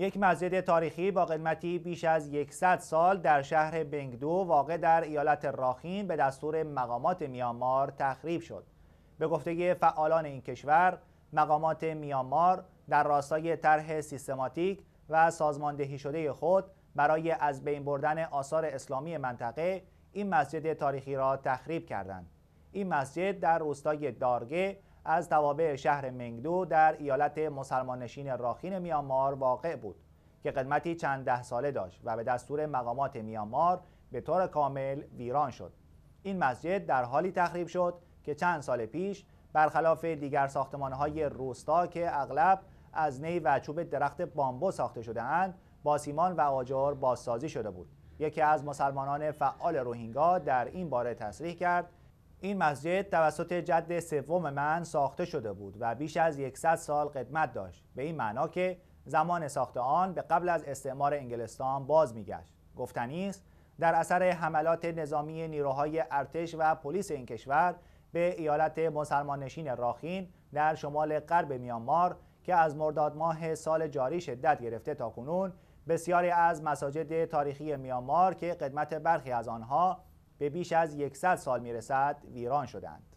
یک مسجد تاریخی با قدمتی بیش از 100 سال در شهر بنگدو واقع در ایالت راخین به دستور مقامات میانمار تخریب شد. به گفته فعالان این کشور، مقامات میانمار در راستای طرح سیستماتیک و سازماندهی شده خود برای از بین بردن آثار اسلامی منطقه این مسجد تاریخی را تخریب کردند. این مسجد در روستای دارگه از توابع شهر منگدو در ایالت مسلمانشین راخین میامار واقع بود که قدمتی چند ده ساله داشت و به دستور مقامات میامار به طور کامل ویران شد این مسجد در حالی تخریب شد که چند سال پیش برخلاف دیگر ساختمانهای روستا که اغلب از نی و چوب درخت بامبو ساخته شدهاند با سیمان و آجر بازسازی شده بود یکی از مسلمانان فعال روهینگا در این باره تصریح کرد این مسجد توسط جد سوم من ساخته شده بود و بیش از 100 سال قدمت داشت به این معنا که زمان ساخت آن به قبل از استعمار انگلستان باز میگشت گفتنی است در اثر حملات نظامی نیروهای ارتش و پلیس این کشور به ایالت مسلماننشین راخین در شمال غرب میانمار که از مرداد ماه سال جاری شدت گرفته تا کنون بسیاری از مساجد تاریخی میانمار که قدمت برخی از آنها به بیش از 100 سال میرسد ویران شدند